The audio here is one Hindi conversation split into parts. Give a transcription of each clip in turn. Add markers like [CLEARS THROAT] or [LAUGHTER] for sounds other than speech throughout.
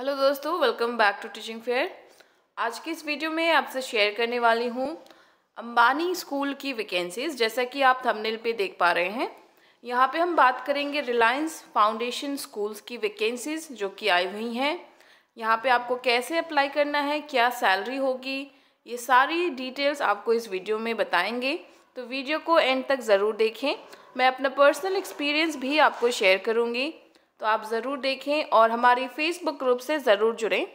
हेलो दोस्तों welcome back to teaching fair आज की इस वीडियो में आपसे शेयर करने वाली हूँ अंबानी स्कूल की वैकेंसीज़ जैसा कि आप थंबनेल पे देख पा रहे हैं यहाँ पे हम बात करेंगे रिलायंस फाउंडेशन स्कूल्स की वैकेंसीज़ जो कि आई हुई हैं यहाँ पे आपको कैसे अप्लाई करना है क्या सैलरी होगी ये सारी डिटेल्स आपको इस वीडियो में बताएँगे तो वीडियो को एंड तक ज़रूर देखें मैं अपना पर्सनल एक्सपीरियंस भी आपको शेयर करूँगी तो आप ज़रूर देखें और हमारी फेसबुक ग्रुप से ज़रूर जुड़ें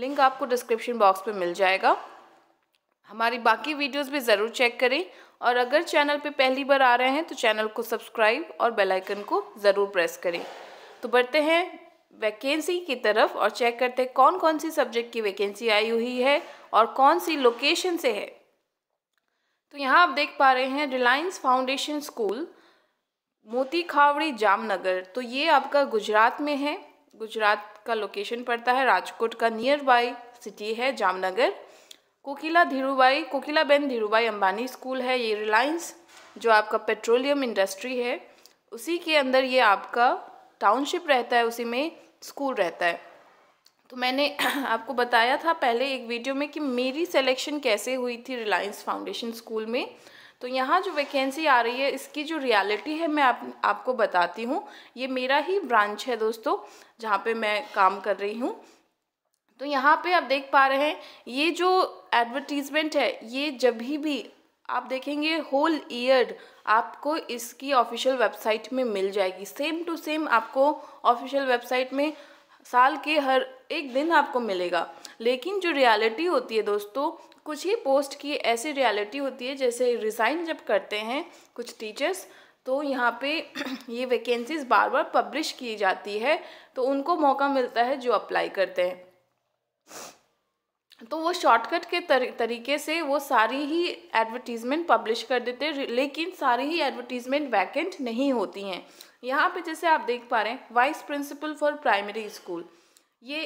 लिंक आपको डिस्क्रिप्शन बॉक्स में मिल जाएगा हमारी बाकी वीडियोस भी ज़रूर चेक करें और अगर चैनल पे पहली बार आ रहे हैं तो चैनल को सब्सक्राइब और बेल आइकन को ज़रूर प्रेस करें तो बढ़ते हैं वैकेंसी की तरफ और चेक करते हैं कौन कौन सी सब्जेक्ट की वैकेंसी आई हुई है और कौन सी लोकेशन से है तो यहाँ आप देख पा रहे हैं रिलायंस फाउंडेशन स्कूल मोती खावड़ी जामनगर तो ये आपका गुजरात में है गुजरात का लोकेशन पड़ता है राजकोट का नियर बाई सिटी है जामनगर कोकिला धीरूभाई कोकिला बेन धीरूभाई अंबानी स्कूल है ये रिलायंस जो आपका पेट्रोलियम इंडस्ट्री है उसी के अंदर ये आपका टाउनशिप रहता है उसी में स्कूल रहता है तो मैंने [CLEARS THROAT] आपको बताया था पहले एक वीडियो में कि मेरी सिलेक्शन कैसे हुई थी रिलायंस फाउंडेशन स्कूल में तो यहाँ जो वैकेंसी आ रही है इसकी जो रियलिटी है मैं आप, आपको बताती हूँ ये मेरा ही ब्रांच है दोस्तों जहाँ पे मैं काम कर रही हूँ तो यहाँ पे आप देख पा रहे हैं ये जो एडवर्टीज़मेंट है ये जब भी आप देखेंगे होल ईयर आपको इसकी ऑफिशियल वेबसाइट में मिल जाएगी सेम टू सेम आपको ऑफिशियल वेबसाइट में साल के हर एक दिन आपको मिलेगा लेकिन जो रियलिटी होती है दोस्तों कुछ ही पोस्ट की ऐसी रियलिटी होती है जैसे रिज़ाइन जब करते हैं कुछ टीचर्स तो यहाँ पे [CLEARS THROAT] ये वैकेंसीज़ बार बार पब्लिश की जाती है तो उनको मौका मिलता है जो अप्लाई करते हैं तो वो शॉर्टकट के तर, तरीके से वो सारी ही एडवर्टीज़मेंट पब्लिश कर देते हैं लेकिन सारी ही एडवर्टीज़मेंट वैकेंट नहीं होती हैं यहाँ पे जैसे आप देख पा रहे हैं vice principal for primary school ये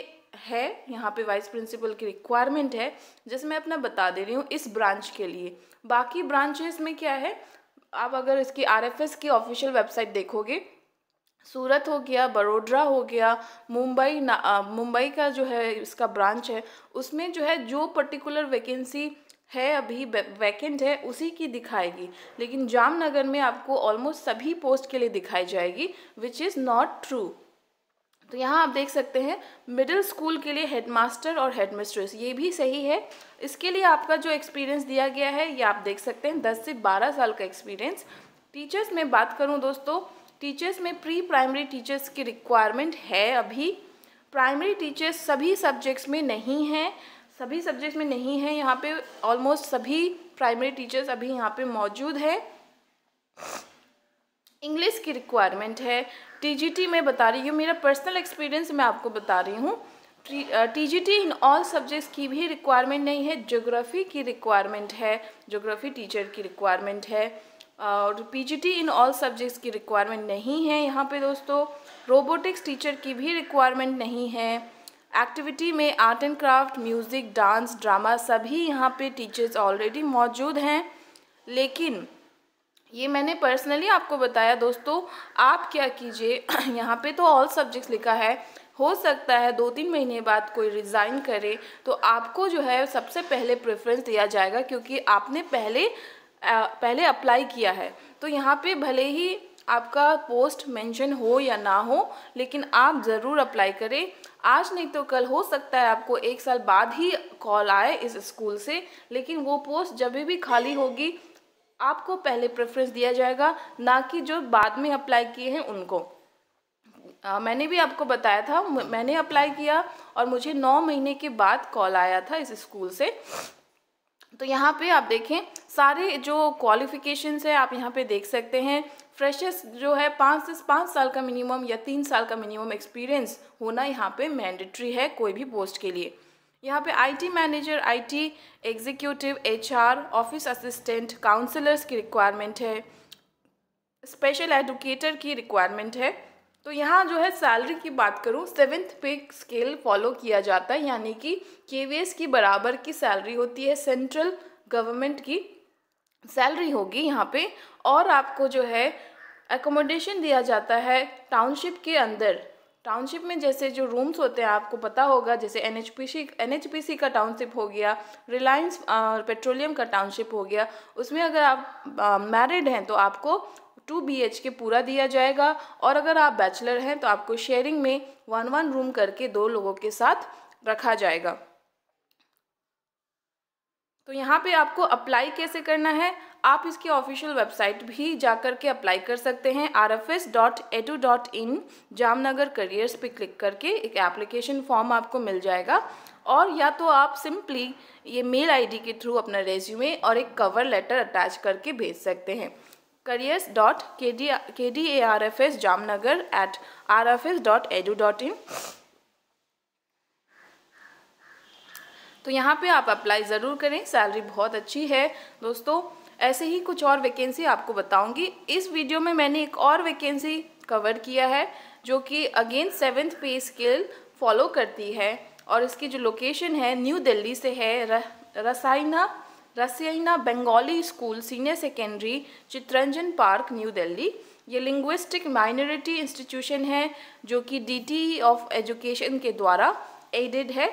है यहाँ पे वाइस प्रिंसिपल की रिक्वायरमेंट है जैसे मैं अपना बता दे रही हूँ इस ब्रांच के लिए बाकी ब्रांचेस में क्या है आप अगर इसकी आरएफएस की ऑफिशियल वेबसाइट देखोगे सूरत हो गया बड़ोडरा हो गया मुंबई मुंबई का जो है इसका ब्रांच है उसमें जो है जो पर्टिकुलर वैकेंसी है अभी वैकेंट है उसी की दिखाएगी लेकिन जामनगर में आपको ऑलमोस्ट सभी पोस्ट के लिए दिखाई जाएगी विच इज़ नॉट ट्रू तो यहाँ आप देख सकते हैं मिडिल स्कूल के लिए हेडमास्टर और हेडमिस्ट्रेस ये भी सही है इसके लिए आपका जो एक्सपीरियंस दिया गया है ये आप देख सकते हैं दस से बारह साल का एक्सपीरियंस टीचर्स में बात करूँ दोस्तों टीचर्स में प्री प्राइमरी टीचर्स की रिक्वायरमेंट है अभी प्राइमरी टीचर्स सभी सब्जेक्ट्स में नहीं हैं सभी सब्जेक्ट्स में नहीं है यहाँ पे ऑलमोस्ट सभी प्राइमरी टीचर्स अभी यहाँ पे मौजूद हैं इंग्लिश की रिक्वायरमेंट है टीजीटी में बता रही हूँ मेरा पर्सनल एक्सपीरियंस मैं आपको बता रही हूँ टीजीटी इन ऑल सब्जेक्ट्स की भी रिक्वायरमेंट नहीं है ज्योग्राफी की रिक्वायरमेंट है ज्योग्राफी टीचर की रिक्वायरमेंट है और पीजीटी इन ऑल सब्जेक्ट्स की रिक्वायरमेंट नहीं है यहाँ पे दोस्तों रोबोटिक्स टीचर की भी रिक्वायरमेंट नहीं है एक्टिविटी में art and craft music dance drama सभी यहाँ पे टीचर्स ऑलरेडी मौजूद हैं लेकिन ये मैंने पर्सनली आपको बताया दोस्तों आप क्या कीजिए [CLEARS THROAT] यहाँ पे तो ऑल सब्जेक्ट्स लिखा है हो सकता है दो तीन महीने बाद कोई रिज़ाइन करे तो आपको जो है सबसे पहले प्रेफरेंस दिया जाएगा क्योंकि आपने पहले पहले अप्लाई किया है तो यहाँ पे भले ही आपका पोस्ट मेंशन हो या ना हो लेकिन आप ज़रूर अप्लाई करें आज नहीं तो कल हो सकता है आपको एक साल बाद ही कॉल आए इस स्कूल से लेकिन वो पोस्ट जब भी खाली होगी आपको पहले प्रेफरेंस दिया जाएगा ना कि जो बाद में अप्लाई किए हैं उनको आ, मैंने भी आपको बताया था मैंने अप्लाई किया और मुझे नौ महीने के बाद कॉल आया था इस स्कूल से तो यहाँ पे आप देखें सारे जो क्वालिफ़िकेशंस है आप यहाँ पे देख सकते हैं फ्रेशर्स जो है पाँच से पाँच साल का मिनिमम या तीन साल का मिनिमम एक्सपीरियंस होना यहाँ पे मैंडेटरी है कोई भी पोस्ट के लिए यहाँ पे IT manager IT executive HR office assistant counsellors की रिक्वायरमेंट है स्पेशल एडुकेटर की रिक्वायरमेंट है तो यहाँ जो है सैलरी की बात करूँ सेवेंथ पे स्केल फॉलो किया जाता है यानी कि के की बराबर की सैलरी होती है सेंट्रल गवर्नमेंट की सैलरी होगी यहाँ पे और आपको जो है एकोमोडेशन दिया जाता है टाउनशिप के अंदर टाउनशिप में जैसे जो रूम्स होते हैं आपको पता होगा जैसे N H P C N H P C का टाउनशिप हो गया रिलायंस पेट्रोलियम का टाउनशिप हो गया उसमें अगर आप मैरिड हैं तो आपको टू बी एच के पूरा दिया जाएगा और अगर आप बैचलर हैं तो आपको शेयरिंग में वन वन रूम करके दो लोगों के साथ रखा जाएगा तो यहाँ पे आपको अप्लाई कैसे करना है आप इसकी ऑफिशियल वेबसाइट भी जाकर के अप्लाई कर सकते हैं R F S dot edu dot in Jamnagar careers पे क्लिक करके एक एप्लीकेशन फॉर्म आपको मिल जाएगा और या तो आप सिंपली ये मेल आईडी के थ्रू अपना रेज्यूमे और एक कवर लेटर अटैच करके भेज सकते हैं careers dot K D K D A R F S Jamnagar at R F S dot edu dot in तो यहाँ पे आप अप्लाई ज़रूर करें सैलरी बहुत अच्छी है दोस्तों ऐसे ही कुछ और वैकेंसी आपको बताऊंगी इस वीडियो में मैंने एक और वैकेंसी कवर किया है जो कि again seventh pay scale follow करती है और इसकी जो लोकेशन है न्यू दिल्ली से है Raisina Raisina Bengali school senior secondary Chittaranjan park new Delhi ये लिंग्विस्टिक माइनॉरिटी इंस्टीट्यूशन है जो कि डी ऑफ एजुकेशन के द्वारा एडेड है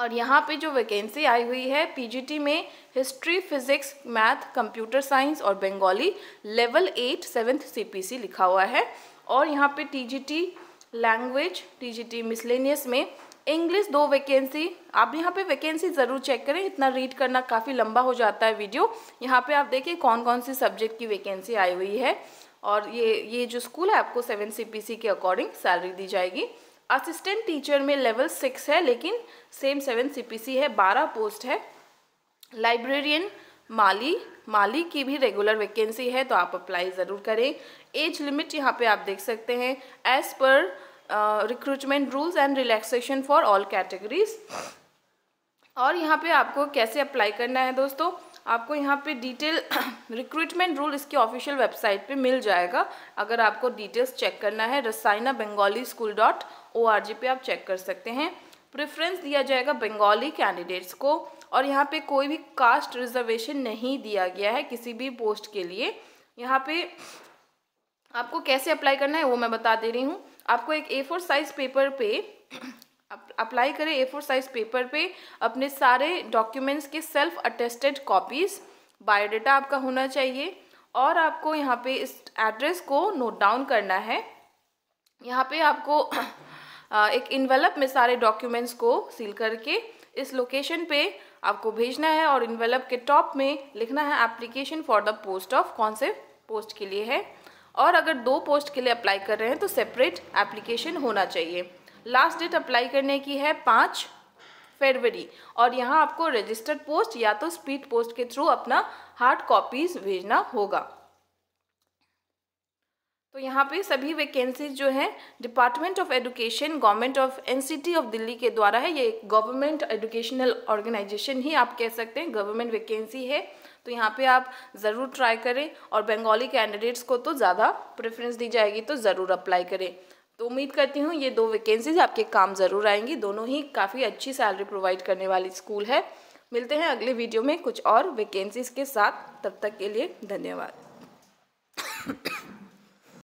और यहाँ पे जो वैकेंसी आई हुई है पीजीटी में history physics math computer science और Bengali level at seventh CPC लिखा हुआ है और यहाँ पे टीजीटी लैंग्वेज टीजीटी मिसलेनियस में इंग्लिश दो वैकेंसी आप यहाँ पे वैकेंसी ज़रूर चेक करें इतना रीड करना काफ़ी लंबा हो जाता है वीडियो यहाँ पर आप देखिए कौन कौन सी सब्जेक्ट की वैकेंसी आई हुई है और ये ये जो स्कूल है आपको सेवन सी के अकॉर्डिंग सैलरी दी जाएगी असिस्टेंट टीचर में लेवल सिक्स है लेकिन सेम सेवन सीपीसी है बारह पोस्ट है लाइब्रेरियन माली माली की भी रेगुलर वैकेंसी है तो आप अप्लाई ज़रूर करें एज लिमिट यहाँ पे आप देख सकते हैं as per recruitment rules and relaxation for all categories और यहाँ पे आपको कैसे अप्लाई करना है दोस्तों आपको यहाँ पे डिटेल रिक्रूटमेंट रूल इसकी ऑफिशियल वेबसाइट पे मिल जाएगा अगर आपको डिटेल्स चेक करना है Raisina Bengali school dot O पे आप चेक कर सकते हैं प्रेफरेंस दिया जाएगा बंगाली कैंडिडेट्स को और यहाँ पे कोई भी कास्ट रिजर्वेशन नहीं दिया गया है किसी भी पोस्ट के लिए यहाँ पे आपको कैसे अप्लाई करना है वो मैं बता दे रही हूँ आपको एक ए फोर साइज़ पेपर पे [CLEARS THROAT] अप्लाई करें ए फोर साइज़ पेपर पे अपने सारे डॉक्यूमेंट्स के सेल्फ अटेस्टेड कॉपीज़ बायोडाटा आपका होना चाहिए और आपको यहाँ पे इस एड्रेस को नोट डाउन करना है यहाँ पे आपको [CLEARS THROAT] एक इन्वेलप में सारे डॉक्यूमेंट्स को सील करके इस लोकेशन पे आपको भेजना है और इन्वेलप के टॉप में लिखना है application for the post of कौन से पोस्ट के लिए है और अगर दो पोस्ट के लिए अप्लाई कर रहे हैं तो सेपरेट एप्लीकेशन होना चाहिए लास्ट डेट अप्लाई करने की है पाँच फरवरी और यहाँ आपको रजिस्टर्ड पोस्ट या तो स्पीड पोस्ट के थ्रू अपना हार्ड कॉपीज़ भेजना होगा तो यहाँ पे सभी वैकेंसीज जो है department of education government of NCT of Delhi के द्वारा है ये गवर्नमेंट एजुकेशनल ऑर्गेनाइजेशन ही आप कह सकते हैं गवर्नमेंट वैकेंसी है तो यहाँ पे आप ज़रूर ट्राई करें और बंगाली कैंडिडेट्स को तो ज़्यादा प्रेफरेंस दी जाएगी तो ज़रूर अप्लाई करें तो उम्मीद करती हूँ ये दो वैकेंसीज आपके काम ज़रूर आएंगी दोनों ही काफ़ी अच्छी सैलरी प्रोवाइड करने वाली स्कूल है मिलते हैं अगले वीडियो में कुछ और वैकेंसीज के साथ तब तक के लिए धन्यवाद